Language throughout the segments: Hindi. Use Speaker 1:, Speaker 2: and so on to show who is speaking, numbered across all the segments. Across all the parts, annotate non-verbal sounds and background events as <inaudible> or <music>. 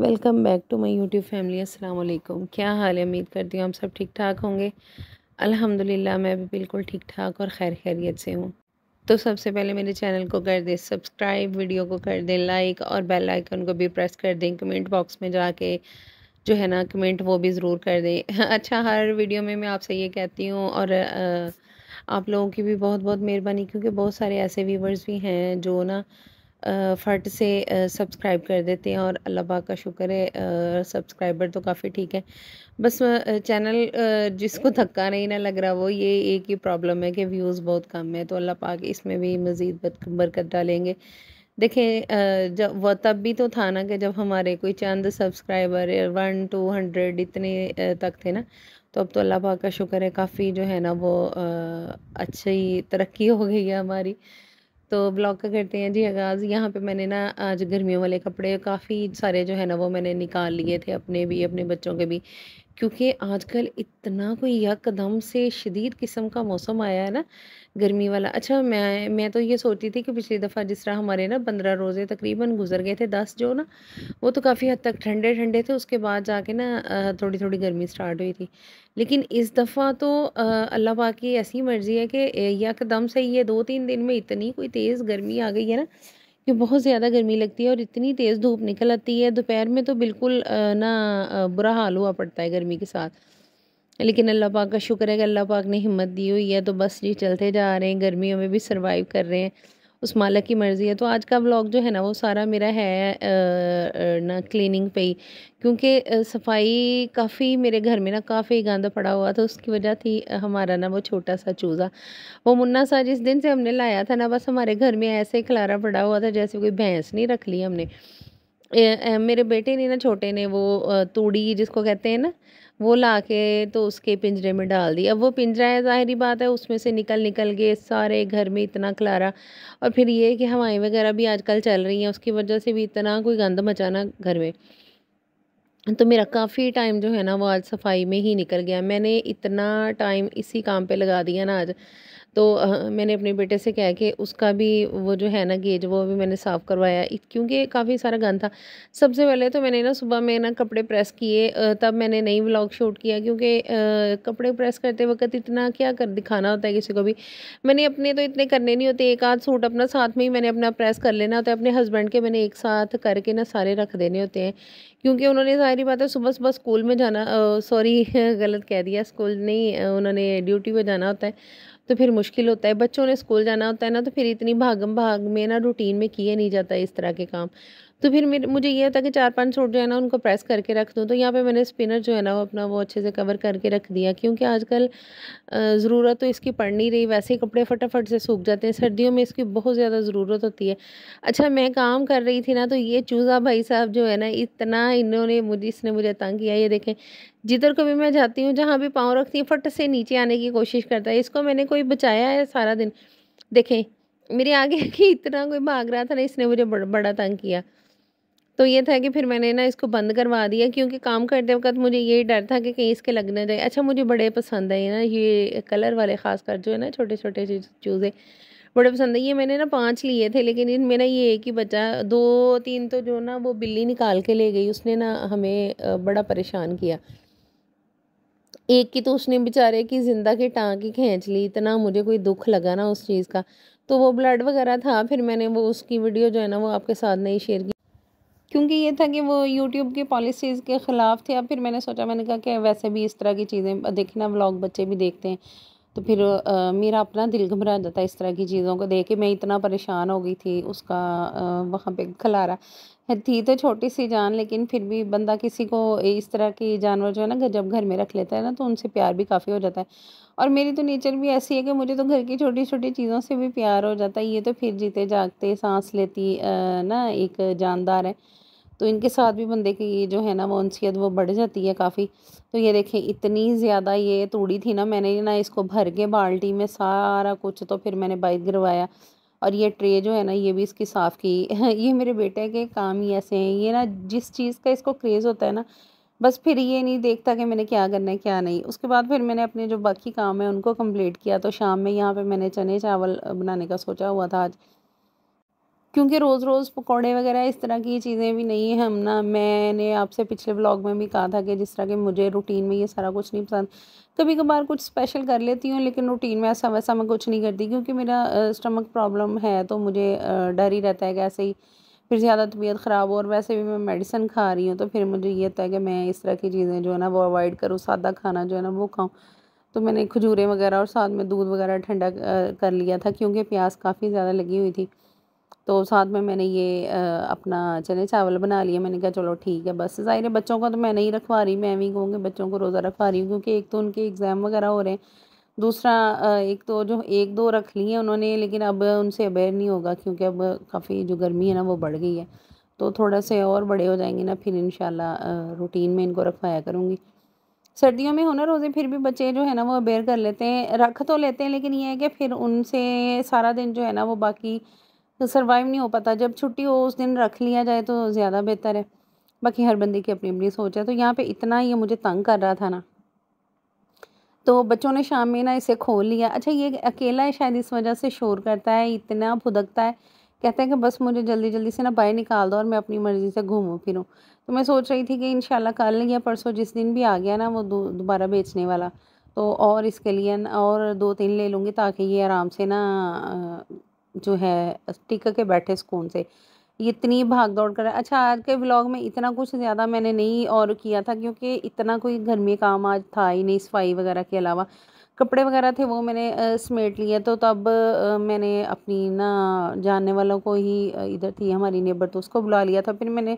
Speaker 1: welcome back to my YouTube family अस्सलाम वालेकुम क्या हाल है उम्मीद करती हूँ आप सब ठीक ठाक होंगे अल्हम्दुलिल्लाह मैं भी बिल्कुल ठीक ठाक और खैर खैरियत से हूँ तो सबसे पहले मेरे चैनल को कर दें सब्सक्राइब वीडियो को कर दें लाइक और बेल आइकन को भी प्रेस कर दें कमेंट बॉक्स में जाके जो है ना कमेंट वो भी ज़रूर कर दें <laughs> अच्छा हर वीडियो में मैं आपसे ये कहती हूँ और आप लोगों की भी बहुत बहुत मेहरबानी क्योंकि बहुत सारे ऐसे व्यूवर्स भी हैं जो ना फट से सब्सक्राइब कर देते हैं और अल्लाह पाक का शुक्र है सब्सक्राइबर तो काफ़ी ठीक है बस चैनल जिसको धक्का नहीं ना लग रहा वो ये एक ही प्रॉब्लम है कि व्यूज़ बहुत कम है तो अल्लाह पाक इसमें भी मज़ीद बरकत डालेंगे देखें जब वह तब भी तो था ना कि जब हमारे कोई चंद सब्सक्राइबर वन टू हंड्रेड इतने तक थे ना तो अब तो अल्लाह पाक का शुक्र है काफ़ी जो है ना वो अच्छी तरक्की हो गई है हमारी तो ब्लॉग का करते हैं जी आगाज़ यहाँ पे मैंने ना आज गर्मियों वाले कपड़े काफ़ी सारे जो है ना वो मैंने निकाल लिए थे अपने भी अपने बच्चों के भी क्योंकि आजकल इतना कोई यकदम से शदीद किस्म का मौसम आया है ना गर्मी वाला अच्छा मैं मैं तो ये सोचती थी कि पिछली दफ़ा जिस तरह हमारे ना पंद्रह रोज़े तकरीबन गुजर गए थे दस जो ना वो तो काफ़ी हद तक ठंडे ठंडे थे उसके बाद जाके ना थोड़ी थोड़ी गर्मी स्टार्ट हुई थी लेकिन इस दफ़ा तो अल्लाह पाक की ऐसी मर्ज़ी है कि यकदम से ये दो तीन दिन में इतनी कोई तेज़ गर्मी आ गई है ना कि बहुत ज़्यादा गर्मी लगती है और इतनी तेज़ धूप निकल आती है दोपहर में तो बिल्कुल ना बुरा हाल हुआ पड़ता है गर्मी के साथ लेकिन अल्लाह पाक का शुक्र है कि अल्लाह पाक ने हिम्मत दी हुई है तो बस जी चलते जा रहे हैं गर्मियों में भी सर्वाइव कर रहे हैं उस मालक की मर्ज़ी है तो आज का व्लॉग जो है ना वो सारा मेरा है ना क्लीनिंग पे ही क्योंकि सफाई काफ़ी मेरे घर में ना काफ़ी गंद पड़ा हुआ था उसकी वजह थी हमारा ना वो छोटा सा चूज़ा वो मुन्ना सा जिस दिन से हमने लाया था ना बस हमारे घर में ऐसे खलारा पड़ा हुआ था जैसे कोई भैंस नहीं रख ली हमने ए, ए, मेरे बेटे ने ना छोटे ने वो तूड़ी जिसको कहते हैं ना वो ला के तो उसके पिंजरे में डाल दी अब वो पिंजरा है ज़ाहरी बात है उसमें से निकल निकल के सारे घर में इतना खलारा और फिर ये कि हवाएं वगैरह भी आजकल चल रही हैं उसकी वजह से भी इतना कोई गंद मचाना घर में तो मेरा काफ़ी टाइम जो है ना वो आज सफाई में ही निकल गया मैंने इतना टाइम इसी काम पे लगा दिया ना आज तो आ, मैंने अपने बेटे से कहा कि उसका भी वो जो है ना गेज वो भी मैंने साफ़ करवाया क्योंकि काफ़ी सारा गंद था सबसे पहले तो मैंने ना सुबह में ना कपड़े प्रेस किए तब मैंने नई ब्लॉग शूट किया क्योंकि कपड़े प्रेस करते वक्त इतना क्या कर दिखाना होता है किसी को भी मैंने अपने तो इतने करने नहीं होते एक आध सूट अपना साथ में ही मैंने अपना प्रेस कर लेना होता है अपने हस्बैंड के मैंने एक साथ करके ना सारे रख देने होते हैं क्योंकि उन्होंने सारी बात है सुबह सुबह स्कूल में जाना सॉरी <laughs> गलत कह दिया स्कूल नहीं उन्होंने ड्यूटी पर जाना होता है तो फिर मुश्किल होता है बच्चों ने स्कूल जाना होता है ना तो फिर इतनी भागम भाग में ना रूटीन में किए नहीं जाता इस तरह के काम तो फिर मेरे मुझे ये था कि चार पांच सूट जो है ना उनको प्रेस करके रख दूँ तो यहाँ पे मैंने स्पिनर जो है ना वो अपना वो अच्छे से कवर करके रख दिया क्योंकि आजकल ज़रूरत तो इसकी पड़ नहीं रही वैसे ही कपड़े फटाफट से सूख जाते हैं सर्दियों में इसकी बहुत ज़्यादा ज़रूरत होती है अच्छा मैं काम कर रही थी ना तो ये चूज़ा भाई साहब जो है ना इतना इन्होंने मुझे इसने मुझे तंग किया ये देखें जिधर को भी मैं जाती हूँ जहाँ भी पाँव रखती हूँ फट से नीचे आने की कोशिश करता है इसको मैंने कोई बचाया है सारा दिन देखें मेरे आगे <laughs> कि इतना कोई भाग रहा था ना इसने मुझे बड़ा तंग किया तो ये था कि फिर मैंने ना इसको बंद करवा दिया क्योंकि काम करते वक्त मुझे ये डर था कि कहीं इसके लगने जाए अच्छा मुझे बड़े पसंद है ना ये कलर वाले ख़ास कर जो है ना छोटे छोटे चूज़े बड़े पसंद है ये मैंने ना पाँच लिए थे लेकिन इनमें ना ये एक ही बचा दो तीन तो जो ना वो बिल्ली निकाल के ले गई उसने ना हमें बड़ा परेशान किया एक की तो उसने बेचारे की ज़िंदा की टाँग ही खींच ली इतना मुझे कोई दुख लगा ना उस चीज़ का तो वो ब्लड वगैरह था फिर मैंने वो उसकी वीडियो जो है ना वो आपके साथ नहीं शेयर की क्योंकि ये था कि वो यूट्यूब की पॉलिसीज़ के ख़िलाफ़ थे अब फिर मैंने सोचा मैंने कहा कि वैसे भी इस तरह की चीज़ें देखना व्लॉग बच्चे भी देखते हैं तो फिर आ, मेरा अपना दिल घबरा जाता है इस तरह की चीज़ों को देख के मैं इतना परेशान हो गई थी उसका वहाँ पे खलारा थी तो छोटी सी जान लेकिन फिर भी बंदा किसी को इस तरह की जानवर जो है ना जब घर में रख लेता है ना तो उनसे प्यार भी काफ़ी हो जाता है और मेरी तो नेचर भी ऐसी है कि मुझे तो घर की छोटी छोटी चीज़ों से भी प्यार हो जाता है ये तो फिर जीते जागते सांस लेती आ, ना एक जानदार है तो इनके साथ भी बंदे की ये जो है ना वो अनसीयत वो बढ़ जाती है काफ़ी तो ये देखें इतनी ज़्यादा ये तूड़ी थी ना मैंने ना इसको भर के बाल्टी में सारा कुछ तो फिर मैंने बाइक गिरवाया और ये ट्रे जो है ना ये भी इसकी साफ़ की <laughs> ये मेरे बेटे के काम ही ऐसे हैं ये ना जिस चीज़ का इसको क्रेज़ होता है ना बस फिर ये नहीं देखता कि मैंने क्या करना है क्या नहीं उसके बाद फिर मैंने अपने जो बाकी काम है उनको कंप्लीट किया तो शाम में यहाँ पे मैंने चने चावल बनाने का सोचा हुआ था आज क्योंकि रोज़ रोज़ पकौड़े वगैरह इस तरह की चीज़ें भी नहीं हैं हम ना मैंने आपसे पिछले ब्लॉग में भी कहा था कि जिस तरह के मुझे रूटीन में ये सारा कुछ नहीं पसंद कभी कभार कुछ स्पेशल कर लेती हूँ लेकिन रूटीन में ऐसा वैसा मैं कुछ नहीं करती क्योंकि मेरा स्टमक प्रॉब्लम है तो मुझे डर ही रहता है कि ऐसे ही फिर ज़्यादा तबीयत ख़राब हो और वैसे भी मैं मेडिसिन खा रही हूँ तो फिर मुझे ये होता है कि मैं इस तरह की चीज़ें जो है ना वो अवॉइड करूँ सादा खाना जो है ना वो खाऊँ तो मैंने खजूरें वगैरह और साथ में दूध वगैरह ठंडा कर लिया था क्योंकि प्यास काफ़ी ज़्यादा लगी हुई थी तो साथ में मैंने ये अपना चने चावल बना लिया मैंने कहा चलो ठीक है बस ज़ाहिर है बच्चों का तो मैं नहीं रखवा रही मैं भी कहूँगी बच्चों को रोज़ा रखवा रही हूँ क्योंकि एक तो उनके एग्ज़ाम वगैरह हो रहे हैं दूसरा एक तो जो एक दो रख लिए उन्होंने लेकिन अब उनसे अवेयर नहीं होगा क्योंकि अब काफ़ी जो गर्मी है ना वो बढ़ गई है तो थोड़ा से और बड़े हो जाएंगे ना फिर इन रूटीन में इनको रखवाया करूँगी सर्दियों में होना रोज़े फिर भी बच्चे जो है ना वो अवेयर कर लेते हैं रख तो लेते हैं लेकिन ये है कि फिर उनसे सारा दिन जो है ना वो बाकी तो सर्वाइव नहीं हो पाता जब छुट्टी हो उस दिन रख लिया जाए तो ज़्यादा बेहतर है बाकी हर बंदे की अपनी अपनी सोच है तो यहाँ पे इतना ये मुझे तंग कर रहा था ना तो बच्चों ने शाम में ना इसे खोल लिया अच्छा ये अकेला है शायद इस वजह से शोर करता है इतना फुदकता है कहते हैं कि बस मुझे जल्दी जल्दी से ना बाहर निकाल दो और मैं अपनी मर्ज़ी से घूमूँ फिरूँ तो मैं सोच रही थी कि इन कल या परसों जिस दिन भी आ गया ना वो दोबारा बेचने वाला तो और इसके लिए और दो तीन ले लूँगी ताकि ये आराम से ना जो है टिक के बैठे सुकून से इतनी भाग दौड़ कर अच्छा आज के ब्लॉग में इतना कुछ ज़्यादा मैंने नहीं और किया था क्योंकि इतना कोई घर में काम आज था ही नहीं सफाई वगैरह के अलावा कपड़े वगैरह थे वो मैंने समेट लिए तो तब मैंने अपनी ना जानने वालों को ही इधर थी हमारी नेबर तो उसको बुला लिया था फिर मैंने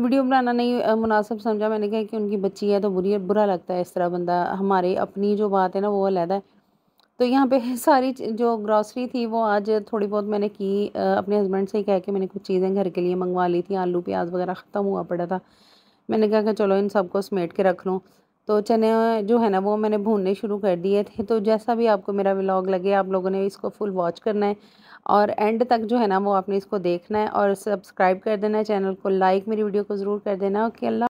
Speaker 1: वीडियो बनाना नहीं मुनासिब समझा मैंने कहा कि उनकी बच्ची है तो बुरी बुरा लगता है इस तरह बंदा हमारे अपनी जो बात है ना वो अलहदा है तो यहाँ पे <laughs> सारी जो ग्रॉसरी थी वो आज थोड़ी बहुत मैंने की अपने हस्बैंड से ही कह के मैंने कुछ चीज़ें घर के लिए मंगवा ली थी आलू प्याज वगैरह ख़त्म हुआ पड़ा था मैंने कहा कि चलो इन सबको समेट के रख लूँ तो चने जो है ना वो मैंने भूनने शुरू कर दिए थे तो जैसा भी आपको मेरा व्लॉग लगे आप लोगों ने इसको फुल वॉच करना है और एंड तक जो है ना वो आपने इसको देखना है और सब्सक्राइब कर देना है चैनल को लाइक मेरी वीडियो को ज़रूर कर देना ओके अल्लाह